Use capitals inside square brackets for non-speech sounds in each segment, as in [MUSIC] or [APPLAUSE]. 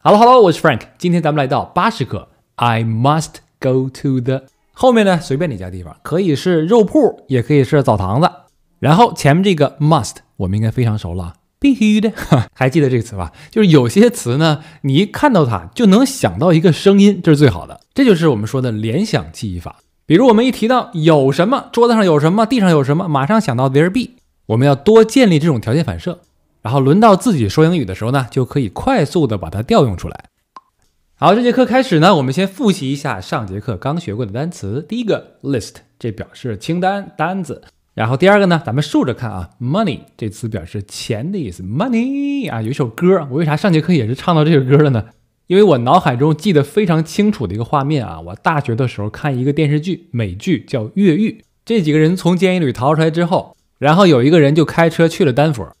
Hello，Hello，我是 Frank。今天咱们来到巴八十克。I must go to the 后面呢，随便哪家地方，可以是肉铺，也可以是澡堂子。然后前面这个 must，我们应该非常熟了必须的。[LAUGHS] 还记得这个词吧？就是有些词呢，你一看到它就能想到一个声音，这是最好的。这就是我们说的联想记忆法。比如我们一提到有什么，桌子上有什么，地上有什么，马上想到 t h e r e b e 我们要多建立这种条件反射。然后轮到自己说英语的时候呢，就可以快速的把它调用出来。好，这节课开始呢，我们先复习一下上节课刚学过的单词。第一个 list，这表示清单、单子。然后第二个呢，咱们竖着看啊，money 这词表示钱的意思。money 啊，有一首歌，我为啥上节课也是唱到这首歌了呢？因为我脑海中记得非常清楚的一个画面啊，我大学的时候看一个电视剧，美剧叫《越狱》，这几个人从监狱里逃出来之后，然后有一个人就开车去了丹佛。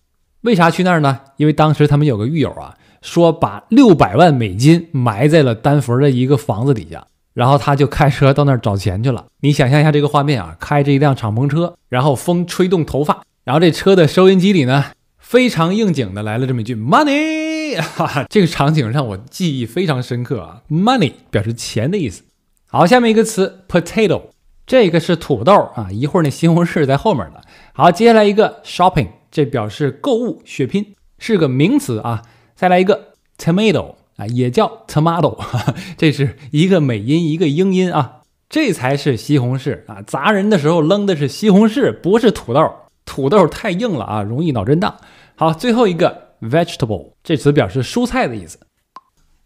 为啥去那儿呢？因为当时他们有个狱友啊，说把六百万美金埋在了丹佛的一个房子底下，然后他就开车到那儿找钱去了。你想象一下这个画面啊，开着一辆敞篷车，然后风吹动头发，然后这车的收音机里呢，非常应景的来了这么一句 money，哈哈，这个场景让我记忆非常深刻啊。money 表示钱的意思。好，下面一个词 potato，这个是土豆啊。一会儿那西红柿在后面呢。好，接下来一个 shopping。这表示购物血拼，是个名词啊。再来一个 tomato 啊，也叫 tomato，[LAUGHS] 这是一个美音，一个英音啊。这才是西红柿啊！砸人的时候扔的是西红柿，不是土豆。土豆太硬了啊，容易脑震荡。好，最后一个 vegetable，这词表示蔬菜的意思。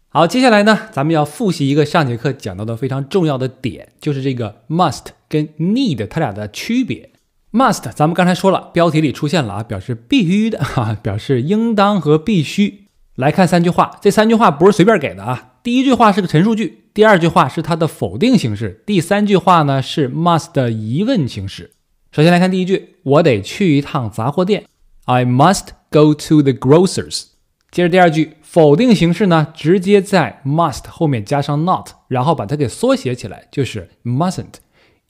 好，接下来呢，咱们要复习一个上节课讲到的非常重要的点，就是这个 must 跟 need 它俩的区别。Must，咱们刚才说了，标题里出现了啊，表示必须的，哈、表示应当和必须。来看三句话，这三句话不是随便给的啊。第一句话是个陈述句，第二句话是它的否定形式，第三句话呢是 must 的疑问形式。首先来看第一句，我得去一趟杂货店，I must go to the grocers。接着第二句，否定形式呢，直接在 must 后面加上 not，然后把它给缩写起来，就是 mustn't。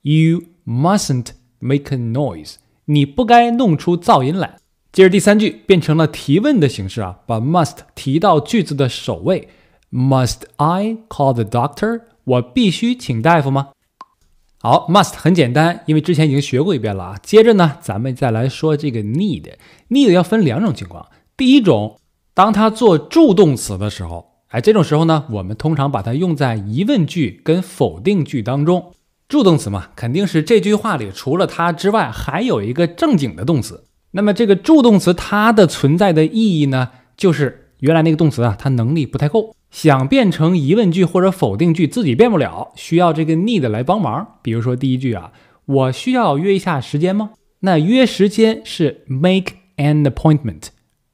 You mustn't。Make a noise，你不该弄出噪音来。接着第三句变成了提问的形式啊，把 must 提到句子的首位。Must I call the doctor？我必须请大夫吗？好，must 很简单，因为之前已经学过一遍了啊。接着呢，咱们再来说这个 need。need 要分两种情况，第一种，当它做助动词的时候，哎，这种时候呢，我们通常把它用在疑问句跟否定句当中。助动词嘛，肯定是这句话里除了它之外，还有一个正经的动词。那么这个助动词它的存在的意义呢，就是原来那个动词啊，它能力不太够，想变成疑问句或者否定句自己变不了，需要这个 need 来帮忙。比如说第一句啊，我需要约一下时间吗？那约时间是 make an appointment，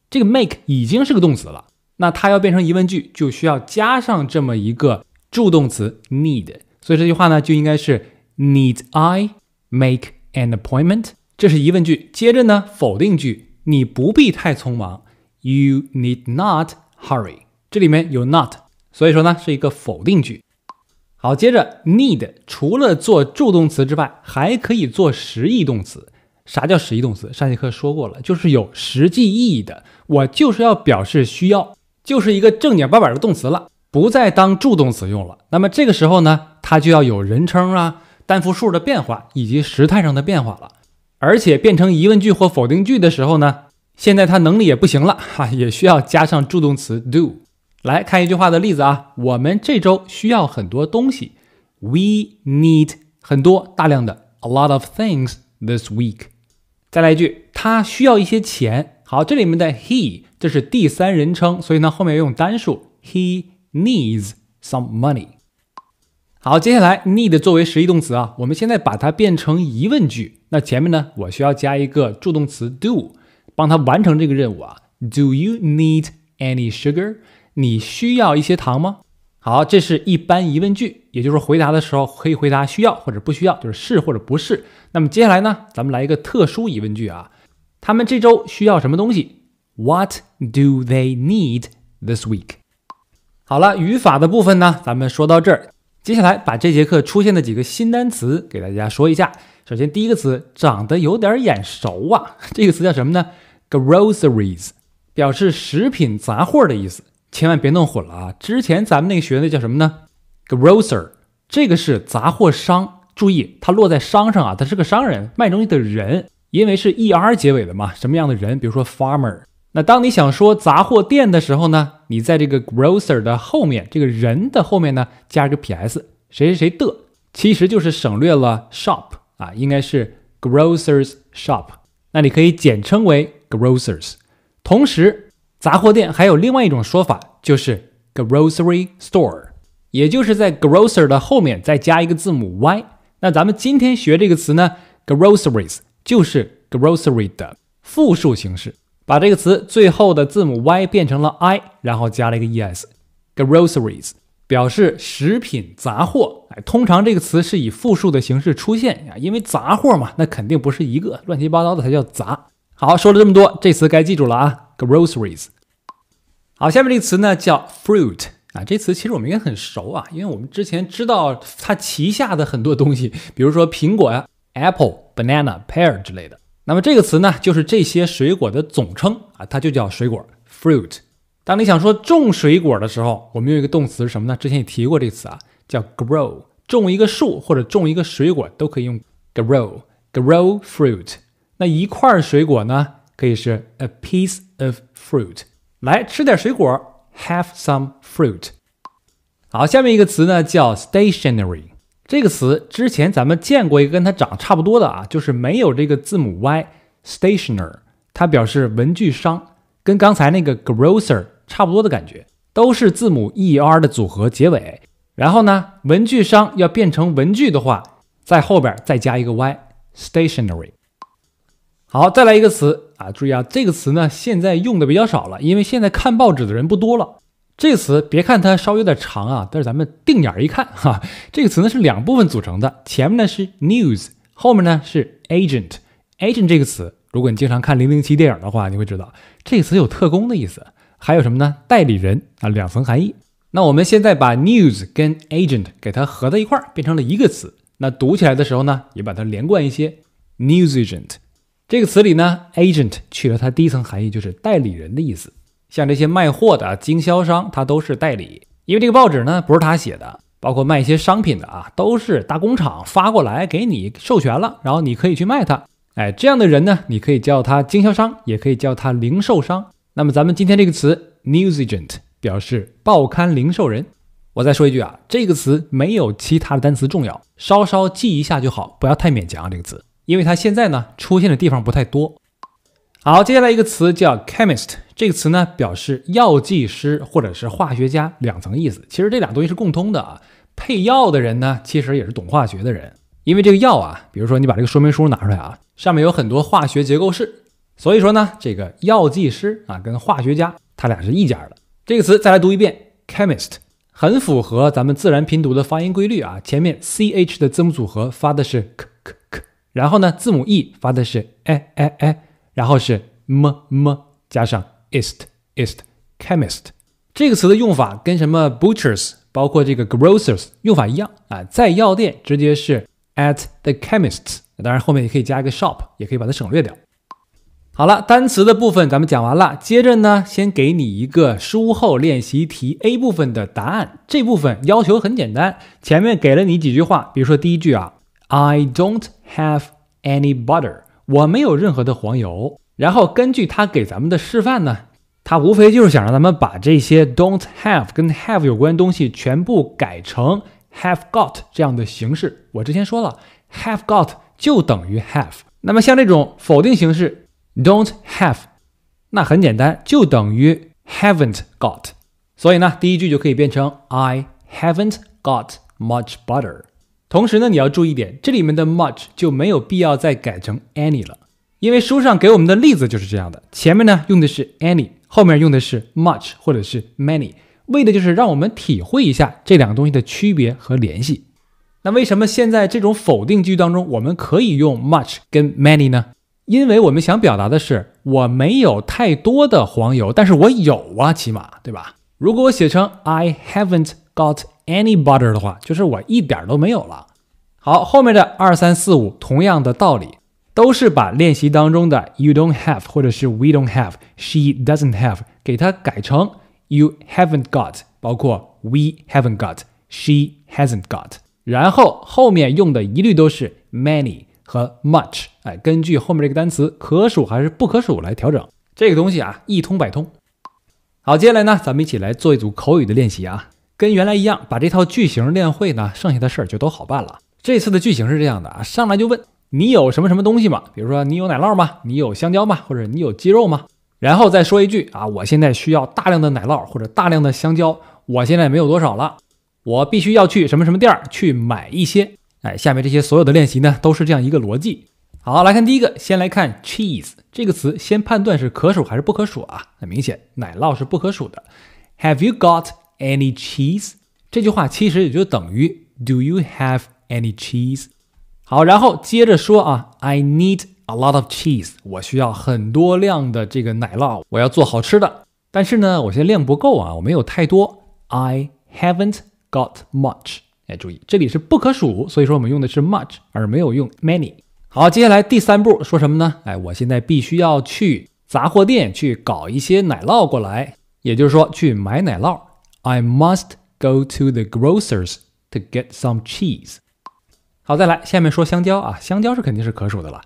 这个 make 已经是个动词了，那它要变成疑问句，就需要加上这么一个助动词 need。所以这句话呢，就应该是 Need I make an appointment？这是疑问句。接着呢，否定句，你不必太匆忙。You need not hurry。这里面有 not，所以说呢，是一个否定句。好，接着 need 除了做助动词之外，还可以做实义动词。啥叫实义动词？上节课说过了，就是有实际意义的。我就是要表示需要，就是一个正经八百的动词了。不再当助动词用了，那么这个时候呢，它就要有人称啊、单复数的变化以及时态上的变化了。而且变成疑问句或否定句的时候呢，现在它能力也不行了哈，[LAUGHS] 也需要加上助动词 do。来看一句话的例子啊，我们这周需要很多东西，We need 很多大量的 a lot of things this week。再来一句，他需要一些钱。好，这里面的 he 这是第三人称，所以呢后面用单数 he。Needs some money。好，接下来 need 作为实义动词啊，我们现在把它变成疑问句。那前面呢，我需要加一个助动词 do，帮他完成这个任务啊。Do you need any sugar？你需要一些糖吗？好，这是一般疑问句，也就是回答的时候可以回答需要或者不需要，就是是或者不是。那么接下来呢，咱们来一个特殊疑问句啊。他们这周需要什么东西？What do they need this week？好了，语法的部分呢，咱们说到这儿。接下来把这节课出现的几个新单词给大家说一下。首先，第一个词长得有点眼熟啊，[LAUGHS] 这个词叫什么呢？Groceries，表示食品杂货的意思。千万别弄混了啊！之前咱们那个学的叫什么呢？Grocer，这个是杂货商。注意，它落在商上啊，它是个商人，卖东西的人。因为是 er 结尾的嘛，什么样的人？比如说 farmer。那当你想说杂货店的时候呢，你在这个 grocer 的后面，这个人的后面呢，加一个撇 s，谁谁谁的，其实就是省略了 shop 啊，应该是 grocer's shop。那你可以简称为 grocers。同时，杂货店还有另外一种说法，就是 grocery store，也就是在 grocer 的后面再加一个字母 y。那咱们今天学这个词呢，groceries 就是 grocery 的复数形式。把这个词最后的字母 y 变成了 i，然后加了一个 e s，groceries 表示食品杂货。哎，通常这个词是以复数的形式出现啊，因为杂货嘛，那肯定不是一个，乱七八糟的才叫杂。好，说了这么多，这词该记住了啊，groceries。好，下面这个词呢叫 fruit，啊，这词其实我们应该很熟啊，因为我们之前知道它旗下的很多东西，比如说苹果啊 apple、banana、pear 之类的。那么这个词呢，就是这些水果的总称啊，它就叫水果 fruit。当你想说种水果的时候，我们用一个动词是什么呢？之前也提过这个词啊，叫 grow。种一个树或者种一个水果都可以用 grow，grow fruit。那一块水果呢，可以是 a piece of fruit。来吃点水果，have some fruit。好，下面一个词呢，叫 s t a t i o n a r y 这个词之前咱们见过一个跟它长差不多的啊，就是没有这个字母 y，stationer，它表示文具商，跟刚才那个 grocer 差不多的感觉，都是字母 e r 的组合结尾。然后呢，文具商要变成文具的话，在后边再加一个 y，stationery。好，再来一个词啊，注意啊，这个词呢现在用的比较少了，因为现在看报纸的人不多了。这个词别看它稍微有点长啊，但是咱们定眼一看哈，[LAUGHS] 这个词呢是两部分组成的，前面呢是 news，后面呢是 agent。agent 这个词，如果你经常看零零七电影的话，你会知道这个词有特工的意思，还有什么呢？代理人啊，两层含义。那我们现在把 news 跟 agent 给它合在一块儿，变成了一个词。那读起来的时候呢，也把它连贯一些，news agent。这个词里呢，agent 去了它第一层含义，就是代理人的意思。像这些卖货的经销商，他都是代理，因为这个报纸呢不是他写的，包括卖一些商品的啊，都是大工厂发过来给你授权了，然后你可以去卖它。哎，这样的人呢，你可以叫他经销商，也可以叫他零售商。那么咱们今天这个词 newsagent 表示报刊零售人。我再说一句啊，这个词没有其他的单词重要，稍稍记一下就好，不要太勉强啊这个词，因为它现在呢出现的地方不太多。好，接下来一个词叫 chemist，这个词呢表示药剂师或者是化学家两层意思。其实这俩东西是共通的啊。配药的人呢，其实也是懂化学的人，因为这个药啊，比如说你把这个说明书拿出来啊，上面有很多化学结构式，所以说呢，这个药剂师啊跟化学家他俩是一家的。这个词再来读一遍，chemist，很符合咱们自然拼读的发音规律啊。前面 c h 的字母组合发的是 k k k，然后呢，字母 e 发的是 a a a。然后是 m m 加上 ist ist chemist 这个词的用法跟什么 butchers 包括这个 grocers 用法一样啊，在药店直接是 at the chemist，当然后面也可以加一个 shop，也可以把它省略掉。好了，单词的部分咱们讲完了，接着呢，先给你一个书后练习题 A 部分的答案。这部分要求很简单，前面给了你几句话，比如说第一句啊，I don't have any butter。我没有任何的黄油。然后根据他给咱们的示范呢，他无非就是想让咱们把这些 don't have 跟 have 有关东西全部改成 have got 这样的形式。我之前说了，have got 就等于 have。那么像这种否定形式 don't have，那很简单，就等于 haven't got。所以呢，第一句就可以变成 I haven't got much butter。同时呢，你要注意一点，这里面的 much 就没有必要再改成 any 了，因为书上给我们的例子就是这样的，前面呢用的是 any，后面用的是 much 或者是 many，为的就是让我们体会一下这两个东西的区别和联系。那为什么现在这种否定句当中我们可以用 much 跟 many 呢？因为我们想表达的是我没有太多的黄油，但是我有啊，起码，对吧？如果我写成 I haven't。got any butter 的话，就是我一点都没有了。好，后面的二三四五同样的道理，都是把练习当中的 you don't have，或者是 we don't have，she doesn't have，给它改成 you haven't got，包括 we haven't got，she hasn't got，然后后面用的一律都是 many 和 much，哎，根据后面这个单词可数还是不可数来调整这个东西啊，一通百通。好，接下来呢，咱们一起来做一组口语的练习啊。跟原来一样，把这套句型练会呢，剩下的事儿就都好办了。这次的句型是这样的啊，上来就问你有什么什么东西吗？比如说你有奶酪吗？你有香蕉吗？或者你有鸡肉吗？然后再说一句啊，我现在需要大量的奶酪或者大量的香蕉，我现在没有多少了，我必须要去什么什么店儿去买一些。哎，下面这些所有的练习呢，都是这样一个逻辑。好，来看第一个，先来看 cheese 这个词，先判断是可数还是不可数啊？很明显，奶酪是不可数的。Have you got? Any cheese？这句话其实也就等于 Do you have any cheese？好，然后接着说啊，I need a lot of cheese。我需要很多量的这个奶酪，我要做好吃的。但是呢，我现在量不够啊，我没有太多。I haven't got much。哎，注意这里是不可数，所以说我们用的是 much，而没有用 many。好，接下来第三步说什么呢？哎，我现在必须要去杂货店去搞一些奶酪过来，也就是说去买奶酪。I must go to the grocers to get some cheese. cheese。好，再来，下面说香蕉啊，香蕉是肯定是可数的了。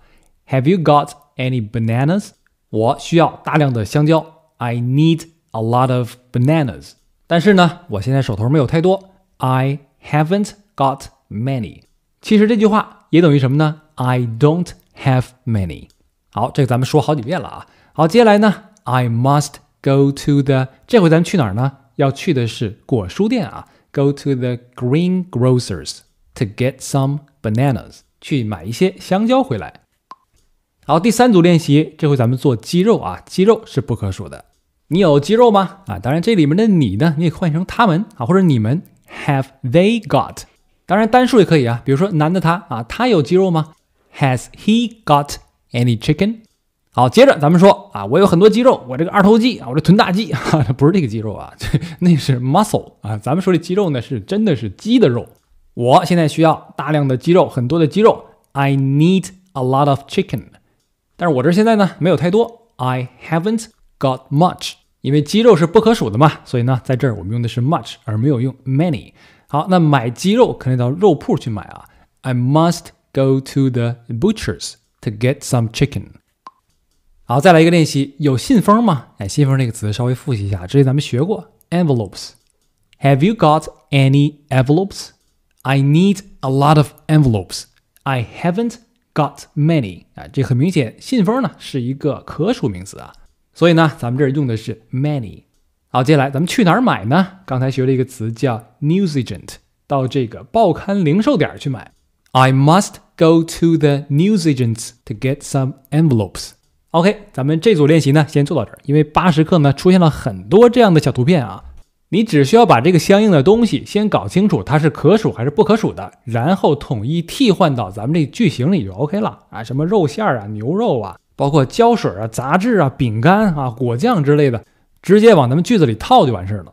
Have you got any bananas？我需要大量的香蕉。I need a lot of bananas。但是呢，我现在手头没有太多。I haven't got many。其实这句话也等于什么呢？I don't have many。好，这个咱们说好几遍了啊。好，接下来呢，I must go to the。这回咱们去哪儿呢？要去的是果蔬店啊，Go to the green grocers to get some bananas，去买一些香蕉回来。好，第三组练习，这回咱们做鸡肉啊，鸡肉是不可数的。你有鸡肉吗？啊，当然这里面的你呢，你也换成他们啊，或者你们。Have they got？当然单数也可以啊，比如说男的他啊，他有鸡肉吗？Has he got any chicken？好，接着咱们说。啊，我有很多肌肉，我这个二头肌啊，我这臀大肌啊，它 [LAUGHS] 不是这个肌肉啊，[LAUGHS] 那是 muscle 啊。咱们说的肌肉呢，是真的是鸡的肉。我现在需要大量的鸡肉，很多的鸡肉，I need a lot of chicken。但是我这现在呢，没有太多，I haven't got much。因为鸡肉是不可数的嘛，所以呢，在这儿我们用的是 much，而没有用 many。好，那买鸡肉肯定到肉铺去买啊，I must go to the butcher's to get some chicken。好，再来一个练习，有信封吗？哎，信封这个词稍微复习一下，之前咱们学过 envelopes。Have you got any envelopes? I need a lot of envelopes. I haven't got many。啊，这很明显，信封呢是一个可数名词啊，所以呢，咱们这儿用的是 many。好，接下来咱们去哪儿买呢？刚才学了一个词叫 newsagent，到这个报刊零售点去买。I must go to the newsagent to get some envelopes。OK，咱们这组练习呢，先做到这儿。因为八十课呢，出现了很多这样的小图片啊，你只需要把这个相应的东西先搞清楚，它是可数还是不可数的，然后统一替换到咱们这句型里就 OK 了啊。什么肉馅儿啊、牛肉啊，包括胶水啊、杂志啊、饼干啊、果酱之类的，直接往咱们句子里套就完事了。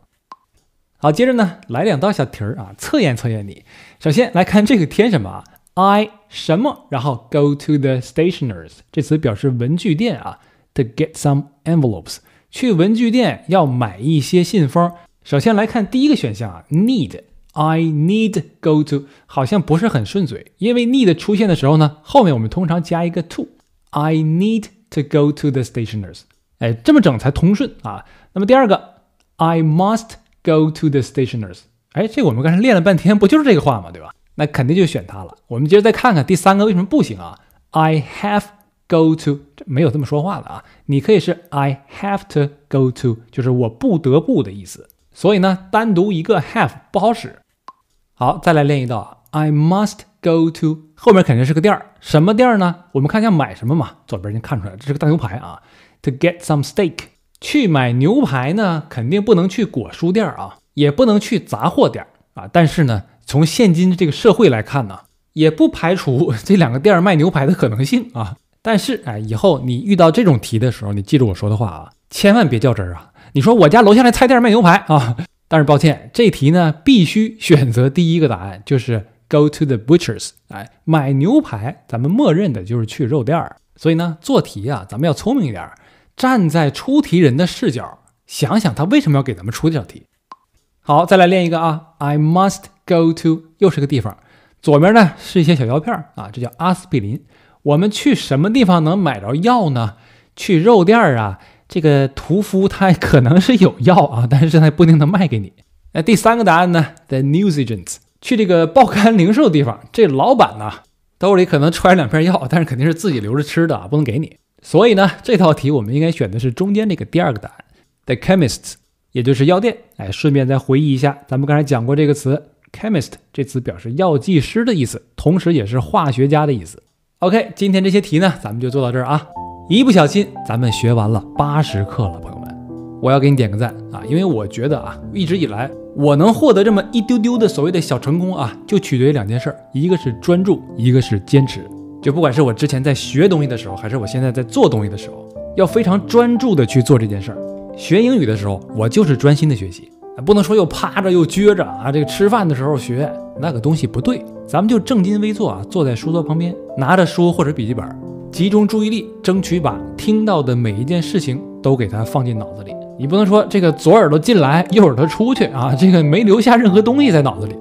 好，接着呢，来两道小题儿啊，测验测验你。首先来看这个填什么啊？I 什么，然后 go to the stationers，这词表示文具店啊。To get some envelopes，去文具店要买一些信封。首先来看第一个选项啊，need。I need go to，好像不是很顺嘴，因为 need 出现的时候呢，后面我们通常加一个 to。I need to go to the stationers。哎，这么整才通顺啊。那么第二个，I must go to the stationers。哎，这我们刚才练了半天，不就是这个话嘛，对吧？那肯定就选它了。我们接着再看看第三个为什么不行啊？I have go to 没有这么说话的啊。你可以是 I have to go to，就是我不得不的意思。所以呢单独一个 have 不好使。好，再来练一道。I must go to 后面肯定是个店儿，什么店儿呢？我们看一下买什么嘛，左边已经看出来这是个大牛排啊。To get some steak，去买牛排呢，肯定不能去果蔬店啊，也不能去杂货店啊，但是呢。从现今这个社会来看呢，也不排除 [LAUGHS] 这两个店儿卖牛排的可能性啊。但是哎，以后你遇到这种题的时候，你记住我说的话啊，千万别较真儿啊。你说我家楼下那菜店卖牛排啊，但是抱歉，这题呢必须选择第一个答案，就是 go to the butchers。哎，买牛排，咱们默认的就是去肉店儿。所以呢，做题啊，咱们要聪明一点，站在出题人的视角，想想他为什么要给咱们出这道题。好，再来练一个啊，I must。Go to 又是个地方，左边呢是一些小药片啊，这叫阿司匹林。我们去什么地方能买着药呢？去肉店啊，这个屠夫他可能是有药啊，但是他不一定能卖给你。那第三个答案呢？The newsagents 去这个报刊零售地方，这老板呢兜里可能揣两片药，但是肯定是自己留着吃的啊，不能给你。所以呢，这道题我们应该选的是中间这个第二个答案，The chemist，也就是药店。哎，顺便再回忆一下，咱们刚才讲过这个词。chemist 这词表示药剂师的意思，同时也是化学家的意思。OK，今天这些题呢，咱们就做到这儿啊。一不小心，咱们学完了八十课了，朋友们，我要给你点个赞啊，因为我觉得啊，一直以来我能获得这么一丢丢的所谓的小成功啊，就取决于两件事，一个是专注，一个是坚持。就不管是我之前在学东西的时候，还是我现在在做东西的时候，要非常专注的去做这件事儿。学英语的时候，我就是专心的学习。不能说又趴着又撅着啊！这个吃饭的时候学那个东西不对，咱们就正襟危坐啊，坐在书桌旁边，拿着书或者笔记本，集中注意力，争取把听到的每一件事情都给它放进脑子里。你不能说这个左耳朵进来，右耳朵出去啊，这个没留下任何东西在脑子里。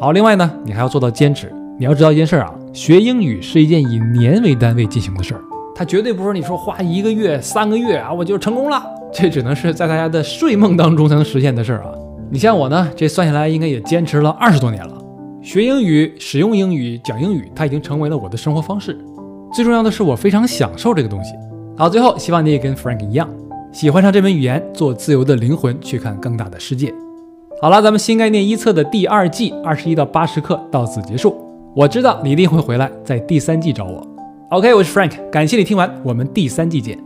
好，另外呢，你还要做到坚持。你要知道一件事儿啊，学英语是一件以年为单位进行的事儿，它绝对不是你说花一个月、三个月啊，我就成功了。这只能是在大家的睡梦当中才能实现的事儿啊！你像我呢，这算下来应该也坚持了二十多年了。学英语、使用英语、讲英语，它已经成为了我的生活方式。最重要的是，我非常享受这个东西。好，最后希望你也跟 Frank 一样，喜欢上这门语言，做自由的灵魂，去看更大的世界。好了，咱们新概念一册的第二季二十一到八十课到此结束。我知道你一定会回来，在第三季找我。OK，我是 Frank，感谢你听完，我们第三季见。